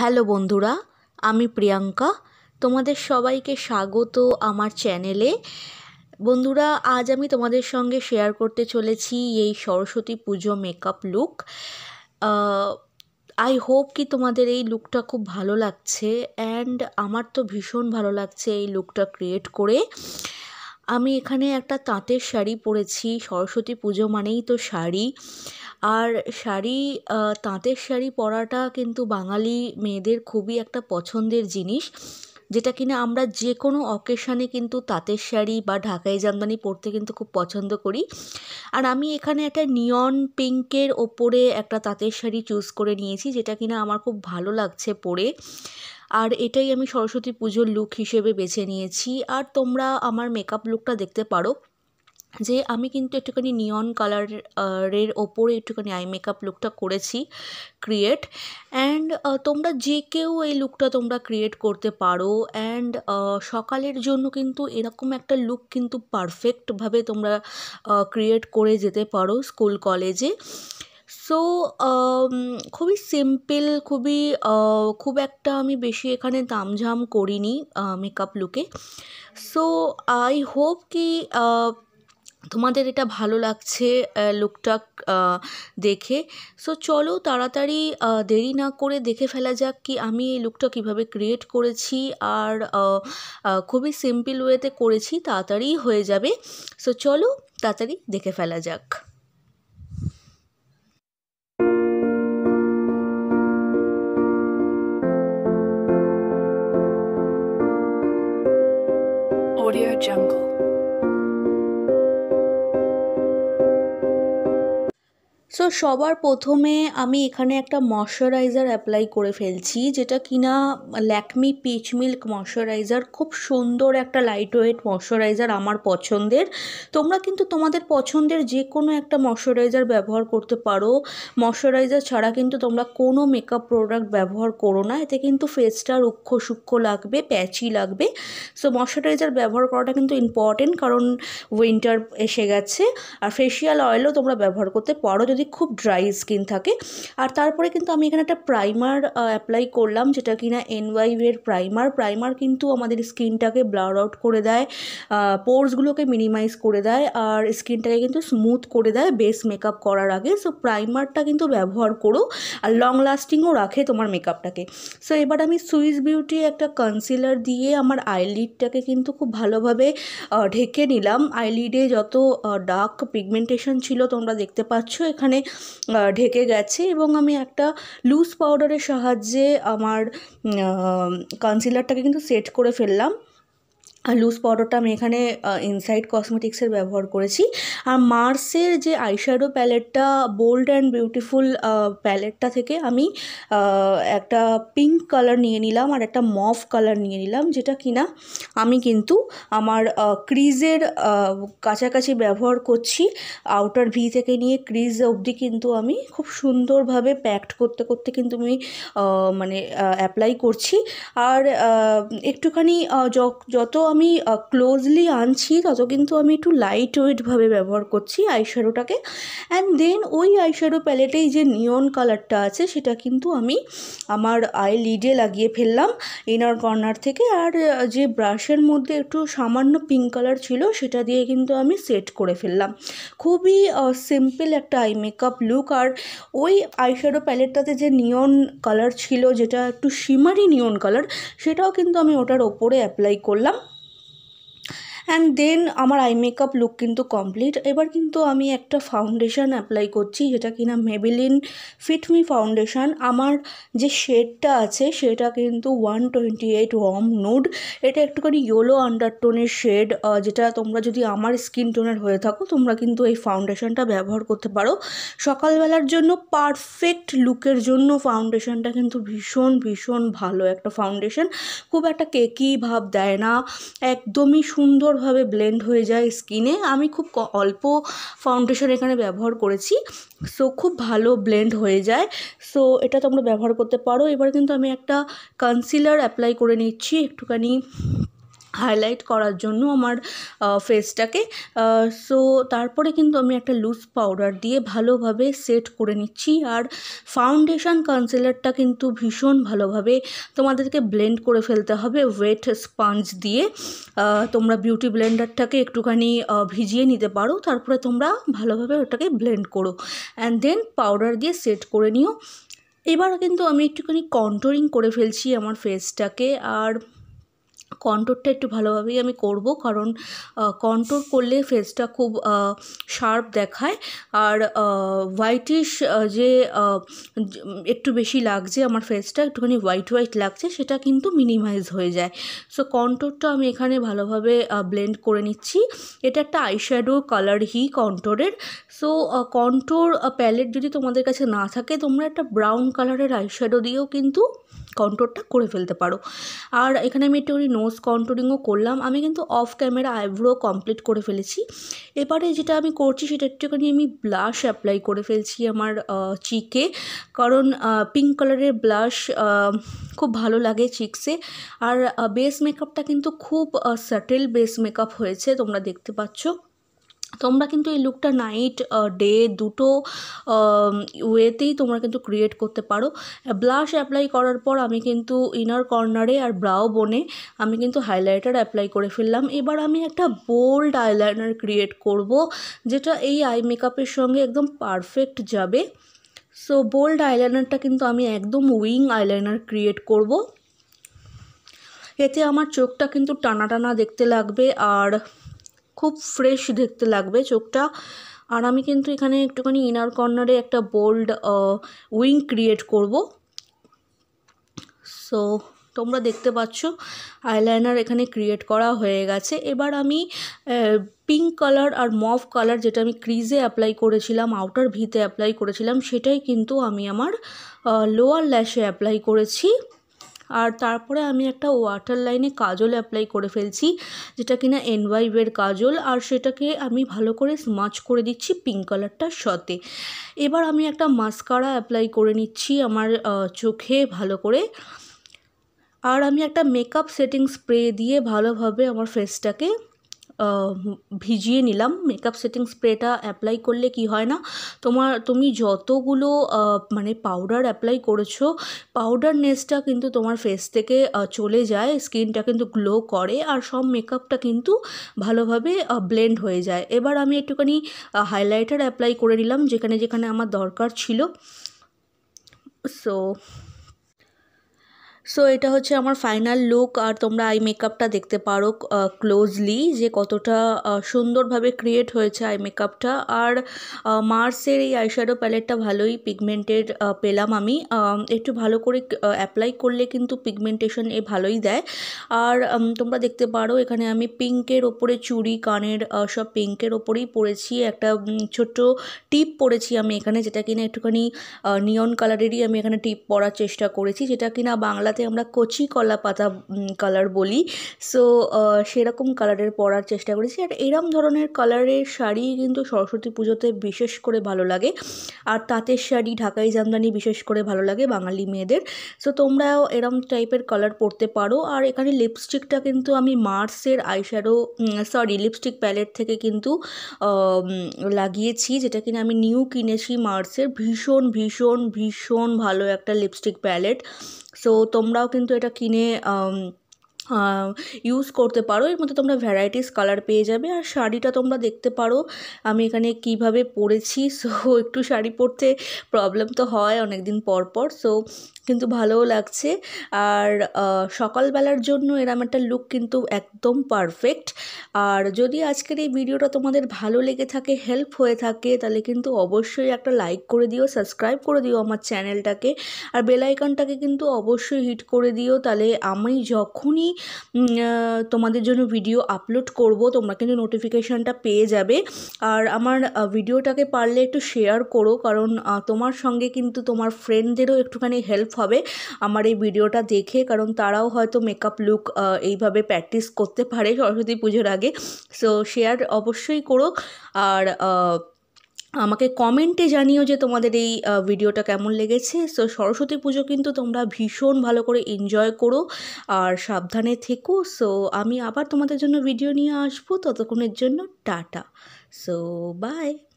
hello বন্ধুরা আমি প্রিয়াঙ্কা তোমাদের সবাইকে স্বাগত আমার চ্যানেলে বন্ধুরা আজ আমি তোমাদের সঙ্গে শেয়ার করতে চলেছি এই সরস্বতী পুজো মেকআপ লুক আই হোপ কি তোমাদের এই লুকটা খুব ভালো লাগছে অ্যান্ড আমার তো ভীষণ ভালো লাগছে এই লুকটা ক্রিয়েট করে আমি এখানে একটা তাঁতের শাড়ি পরেছি সরস্বতী পুজো মানেই তো শাড়ি আর শাড়ি তাঁতের শাড়ি পরাটা কিন্তু বাঙালি মেয়েদের খুবই একটা পছন্দের জিনিস যেটা কিনা আমরা যে কোনো অকেশানে কিন্তু তাঁতের শাড়ি বা ঢাকাই জামদানি পরতে কিন্তু খুব পছন্দ করি আর আমি এখানে একটা নিয়ন পিঙ্কের ওপরে একটা তাঁতের শাড়ি চুজ করে নিয়েছি যেটা কিনা আমার খুব ভালো লাগছে পরে আর এটাই আমি সরস্বতী পুজোর লুক হিসেবে বেছে নিয়েছি আর তোমরা আমার মেকআপ লুকটা দেখতে পারো যে আমি কিন্তু একটুখানি নিয়ন কালারের ওপরে একটুখানি আই মেকআপ লুকটা করেছি ক্রিয়েট অ্যান্ড তোমরা যে কেউ এই লুকটা তোমরা ক্রিয়েট করতে পারো অ্যান্ড সকালের জন্য কিন্তু এরকম একটা লুক কিন্তু পারফেক্টভাবে তোমরা ক্রিয়েট করে যেতে পারো স্কুল কলেজে সো খুবই সিম্পল খুবই খুব একটা আমি বেশি এখানে দামঝাম করিনি মেকআপ লুকে সো আই হোপ কি তোমাদের এটা ভালো লাগছে লুকটাক দেখে সো চলো তাড়াতাড়ি দেরি না করে দেখে ফেলা যাক কি আমি এই লুকটা কীভাবে ক্রিয়েট করেছি আর খুবই সিম্পল ওয়েতে করেছি তাড়াতাড়ি হয়ে যাবে সো চলো তাড়াতাড়ি দেখে ফেলা যাক সো সবার প্রথমে আমি এখানে একটা ময়শ্চারাইজার অ্যাপ্লাই করে ফেলছি যেটা কিনা ল্যাকমি পিচ মিল্ক ময়শ্চারাইজার খুব সুন্দর একটা লাইট ওয়েট ময়শ্চারাইজার আমার পছন্দের তোমরা কিন্তু তোমাদের পছন্দের যে কোনো একটা ময়শ্চারাইজার ব্যবহার করতে পারো ময়শ্চারাইজার ছাড়া কিন্তু তোমরা কোনো মেকআপ প্রোডাক্ট ব্যবহার করো না এতে কিন্তু ফেসটা রুক্ষ সূক্ষ্ম লাগবে প্যাচি লাগবে সো ময়শ্চারাইজার ব্যবহার করাটা কিন্তু ইম্পর্টেন্ট কারণ উইন্টার এসে গেছে আর ফেসিয়াল অয়েলও তোমরা ব্যবহার করতে পারো যদি যদি খুব ড্রাই স্কিন থাকে আর তারপরে কিন্তু আমি এখানে একটা প্রাইমার অ্যাপ্লাই করলাম যেটা কি না এনওয়াইভের প্রাইমার প্রাইমার কিন্তু আমাদের স্কিনটাকে ব্লার আউট করে দেয় পোর্সগুলোকে মিনিমাইজ করে দেয় আর স্কিনটাকে কিন্তু স্মুথ করে দেয় বেস মেকআপ করার আগে সো প্রাইমারটা কিন্তু ব্যবহার করো আর লং লাস্টিংও রাখে তোমার মেকআপটাকে সো এবার আমি সুইস বিউটি একটা কনসিলার দিয়ে আমার আইলিডটাকে কিন্তু খুব ভালোভাবে ঢেকে নিলাম আইলিডে যত ডার্ক পিগমেন্টেশন ছিল তোমরা দেখতে পাচ্ছ এখানে ওখানে ঢেকে গেছে এবং আমি একটা লুজ পাউডারের সাহায্যে আমার কনসিলারটাকে কিন্তু সেট করে ফেললাম আর লুজ পাউডারটা আমি এখানে ইনসাইড কসমেটিক্সের ব্যবহার করেছি আর মার্সের যে আইশ্যাডো প্যালেটটা বোল্ড অ্যান্ড বিউটিফুল প্যালেটটা থেকে আমি একটা পিঙ্ক কালার নিয়ে নিলাম আর একটা মফ কালার নিয়ে নিলাম যেটা কিনা আমি কিন্তু আমার ক্রিজের কাছাকাছি ব্যবহার করছি আউটার ভি থেকে নিয়ে ক্রিজ অবধি কিন্তু আমি খুব সুন্দরভাবে প্যাকড করতে করতে কিন্তু আমি মানে অ্যাপ্লাই করছি আর একটুখানি যত আমি ক্লোজলি আনছি তত কিন্তু আমি একটু লাইট ওয়েটভাবে ব্যবহার করছি আইশ্যাডোটাকে অ্যান্ড দেন ওই আইশ্যাডো প্যালেটেই যে নিয়ন কালারটা আছে সেটা কিন্তু আমি আমার আই লিডে লাগিয়ে ফেললাম ইনার কর্নার থেকে আর যে ব্রাশের মধ্যে একটু সামান্য পিঙ্ক কালার ছিল সেটা দিয়ে কিন্তু আমি সেট করে ফেললাম খুবই সিম্পল একটা আই মেকআপ লুক আর ওই আইশ্যাডো প্যালেটটাতে যে নিয়ন কালার ছিল যেটা একটু শিমারি নিয়ন কালার সেটাও কিন্তু আমি ওটার ওপরে অ্যাপ্লাই করলাম অ্যান্ড দেন আমার আই মেকআপ লুক কিন্তু কমপ্লিট এবার কিন্তু আমি একটা ফাউন্ডেশন অ্যাপ্লাই করছি যেটা কি না মেবিলিন ফিটমি ফাউন্ডেশান আমার যে শেডটা আছে সেটা কিন্তু one twenty eight warm nude এটা একটুখানি ইয়েলো আন্ডারটোনের শেড যেটা তোমরা যদি আমার স্কিন টোনের হয়ে থাকো তোমরা কিন্তু এই ফাউন্ডেশানটা ব্যবহার করতে পারো সকালবেলার জন্য পারফেক্ট লুকের জন্য ফাউন্ডেশানটা কিন্তু ভীষণ ভীষণ ভালো একটা ফাউন্ডেশন খুব একটা কেকি ভাব দেয় না একদমই সুন্দর সুন্দরভাবে ব্লেন্ড হয়ে যায় স্কিনে আমি খুব অল্প ফাউন্ডেশন এখানে ব্যবহার করেছি সো খুব ভালো ব্লেন্ড হয়ে যায় সো এটা তোমরা ব্যবহার করতে পারো এবার কিন্তু আমি একটা কনসিলার অ্যাপ্লাই করে নিচ্ছি একটুখানি হাইলাইট করার জন্য আমার ফেসটাকে সো তারপরে কিন্তু আমি একটা লুজ পাউডার দিয়ে ভালোভাবে সেট করে নিচ্ছি আর ফাউন্ডেশন কনসিলারটা কিন্তু ভীষণ ভালোভাবে তোমাদেরকে ব্লেন্ড করে ফেলতে হবে ওয়েট স্পঞ্জ দিয়ে তোমরা বিউটি ব্লেন্ডারটাকে একটুখানি ভিজিয়ে নিতে পারো তারপরে তোমরা ভালোভাবে ওটাকে ব্লেন্ড করো অ্যান্ড দেন পাউডার দিয়ে সেট করে নিও এবার কিন্তু আমি একটুখানি কন্টোরিং করে ফেলছি আমার ফেসটাকে আর কন্ট্রোরটা একটু ভালোভাবেই আমি করব কারণ কন্ট্রোর করলে ফেসটা খুব শার্প দেখায় আর হোয়াইটিশ যে একটু বেশি লাগছে আমার ফেসটা একটুখানি হোয়াইট হোয়াইট লাগছে সেটা কিন্তু মিনিমাইজ হয়ে যায় সো কন্ট্রোরটা আমি এখানে ভালোভাবে ব্লেন্ড করে নিচ্ছি এটা একটা আইশ্যাডো কালার হি কন্ট্রোরের সো কন্ট্রোর প্যালেট যদি তোমাদের কাছে না থাকে তোমরা একটা ব্রাউন কালারের আইশ্যাডো দিয়েও কিন্তু কন্ট্রোরটা করে ফেলতে পারো আর এখানে আমি একটু নোজ কন্ট্রোলিংও করলাম আমি কিন্তু অফ ক্যামেরা আইব্রো কমপ্লিট করে ফেলেছি এবারে যেটা আমি করছি সেটা একটুখানি আমি ব্লাশ অ্যাপ্লাই করে ফেলছি আমার চিকে কারণ পিঙ্ক কালারের ব্লাশ খুব ভালো লাগে চিক্সে আর বেস মেকআপটা কিন্তু খুব সাটেল বেস মেকআপ হয়েছে তোমরা দেখতে পাচ্ছ তোমরা কিন্তু এই লুকটা নাইট ডে দুটো ওয়েতেই তোমরা কিন্তু ক্রিয়েট করতে পারো ব্লাশ অ্যাপ্লাই করার পর আমি কিন্তু ইনার কর্নারে আর ব্রাও বনে আমি কিন্তু হাইলাইটার অ্যাপ্লাই করে ফেললাম এবার আমি একটা বোল্ড আইলাইনার ক্রিয়েট করব যেটা এই আই মেকআপের সঙ্গে একদম পারফেক্ট যাবে সো বোল্ড আইলাইনারটা কিন্তু আমি একদম উইং আইলাইনার ক্রিয়েট করব এতে আমার চোখটা কিন্তু টানা টানা দেখতে লাগবে আর খুব ফ্রেশ দেখতে লাগবে চোখটা আর আমি কিন্তু এখানে একটুখানি ইনার কর্নারে একটা বোল্ড উইং ক্রিয়েট করব সো তোমরা দেখতে পাচ্ছ আইলাইনার এখানে ক্রিয়েট করা হয়ে গেছে এবার আমি পিঙ্ক কালার আর মফ কালার যেটা আমি ক্রিজে অ্যাপ্লাই করেছিলাম আউটার ভিতে অ্যাপ্লাই করেছিলাম সেটাই কিন্তু আমি আমার লোয়ার ল্যাশে অ্যাপ্লাই করেছি আর তারপরে আমি একটা ওয়াটার লাইনে কাজল অ্যাপ্লাই করে ফেলছি যেটা কিনা এনওয়াইভের কাজল আর সেটাকে আমি ভালো করে স্মাচ করে দিচ্ছি পিঙ্ক কালারটার সাথে এবার আমি একটা মাস্কারা অ্যাপ্লাই করে নিচ্ছি আমার চোখে ভালো করে আর আমি একটা মেকআপ সেটিং স্প্রে দিয়ে ভালোভাবে আমার ফেসটাকে ভিজিয়ে নিলাম মেকআপ সেটিং স্প্রেটা অ্যাপ্লাই করলে কি হয় না তোমার তুমি যতগুলো মানে পাউডার অ্যাপ্লাই করেছো পাউডার নেসটা কিন্তু তোমার ফেস থেকে চলে যায় স্কিনটা কিন্তু গ্লো করে আর সব মেকআপটা কিন্তু ভালোভাবে ব্লেন্ড হয়ে যায় এবার আমি একটুখানি হাইলাইটার অ্যাপ্লাই করে নিলাম যেখানে যেখানে আমার দরকার ছিল সো সো এটা হচ্ছে আমার ফাইনাল লুক আর তোমরা আই মেকআপটা দেখতে পারো ক্লোজলি যে কতটা সুন্দরভাবে ক্রিয়েট হয়েছে আই মেকআপটা আর মার্সের এই আইশ্যাডো প্যালেটটা ভালোই পিগমেন্টেড পেলাম আমি একটু ভালো করে অ্যাপ্লাই করলে কিন্তু পিগমেন্টেশন এ ভালোই দেয় আর তোমরা দেখতে পারো এখানে আমি পিঙ্কের ওপরে চুড়ি কানের সব পিঙ্কের ওপরেই পরেছি একটা ছোট্ট টিপ পরেছি আমি এখানে যেটা কিনা একটুখানি নিয়ন কালারেরই আমি এখানে টিপ পরার চেষ্টা করেছি যেটা কিনা বাংলা বাংলাতে আমরা কচি কলা পাতা কালার বলি সো সেরকম কালারের পরার চেষ্টা করেছি আর এরম ধরনের কালারের শাড়ি কিন্তু সরস্বতী পুজোতে বিশেষ করে ভালো লাগে আর তাঁতের শাড়ি ঢাকাই জামদানি বিশেষ করে ভালো লাগে বাঙালি মেয়েদের সো তোমরাও এরম টাইপের কালার পরতে পারো আর এখানে লিপস্টিকটা কিন্তু আমি মার্সের আইশ্যাডো সরি লিপস্টিক প্যালেট থেকে কিন্তু লাগিয়েছি যেটা কিনা আমি নিউ কিনেছি মার্সের ভীষণ ভীষণ ভীষণ ভালো একটা লিপস্টিক প্যালেট सो तुम्हरा क्यों ये क ইউজ হ্যাঁ, করতে পারো এর মধ্যে তোমরা ভ্যারাইটিস কালার পেয়ে যাবে আর শাড়িটা তোমরা দেখতে পারো আমি এখানে কিভাবে পরেছি সো একটু শাড়ি পরতে প্রবলেম তো হয় অনেক দিন পর পর সো কিন্তু ভালোও লাগছে আর সকালবেলার জন্য এরম একটা লুক কিন্তু একদম পারফেক্ট আর যদি আজকের এই ভিডিওটা তোমাদের ভালো লেগে থাকে হেল্প হয়ে থাকে তাহলে কিন্তু অবশ্যই একটা লাইক করে দিও সাবস্ক্রাইব করে দিও আমার চ্যানেলটাকে আর বেলাইকনটাকে কিন্তু অবশ্যই হিট করে দিও তাহলে আমি যখনই তোমাদের জন্য ভিডিও আপলোড করব তোমরা কিন্তু নোটিফিকেশানটা পেয়ে যাবে আর আমার ভিডিওটাকে পারলে একটু শেয়ার করো কারণ তোমার সঙ্গে কিন্তু তোমার ফ্রেন্ডদেরও একটুখানি হেল্প হবে আমার এই ভিডিওটা দেখে কারণ তারাও হয়তো মেকআপ লুক এইভাবে প্র্যাকটিস করতে পারে সরস্বতী পুজোর আগে সো শেয়ার অবশ্যই করো আর আমাকে কমেন্টে জানিও যে তোমাদের এই ভিডিওটা কেমন লেগেছে সো সরস্বতী পুজো কিন্তু তোমরা ভীষণ ভালো করে এনজয় করো আর সাবধানে থেকো সো আমি আবার তোমাদের জন্য ভিডিও নিয়ে আসবো ততক্ষণের জন্য টাটা সো বাই